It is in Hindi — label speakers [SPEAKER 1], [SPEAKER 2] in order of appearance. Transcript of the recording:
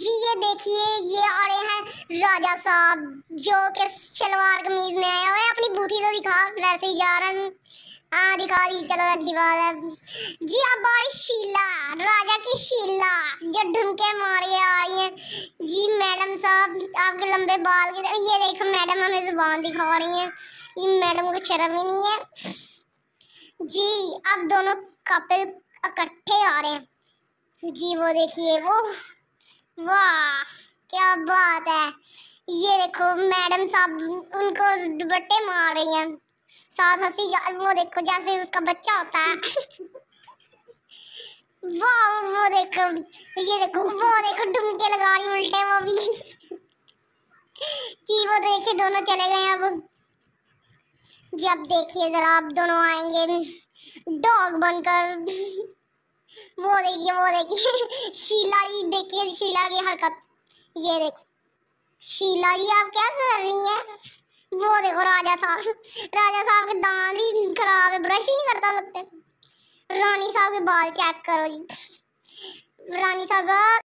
[SPEAKER 1] जी ये देखिए ये आ रहे हैं राजा साहब जो कि शलवार कमीज में आया हुआ है अपनी बूथी तो दिखा वैसे ही जा रहा हाँ दिखा दी चलो अच्छी बात है जी अब आ रही शीला राजा की शीला जो ढुमके मारे आ रही है जी मैडम साहब आपके लंबे बाल के ये देखो मैडम हमें जुबान दिखा रही है ये मैडम को शर्म ही नहीं है जी अब दोनों कपिल इकट्ठे आ रहे हैं जी वो देखिए वो वाह क्या बात है ये देखो मैडम साहब उनको दुपट्टे मार रही हैं साथ हंसी वो देखो जैसे उसका बच्चा होता है वाह वो देखो ये देखो वो देखो डुमके लगा रही उल्टे वो भी जी वो देखे दोनों चले गए अब जब देखिए जरा आप दोनों आएंगे डॉग बनकर वो देखिए वो देखिए शीला जी देखिए शीला की हरकत ये देखो शीला जी आप क्या कर रही हैं वो देखो राजा साहब राजा साहब के दांत ही खराब है ब्रश ही नहीं करता लगते रानी साहब के बाल चेक करो जी रानी साहब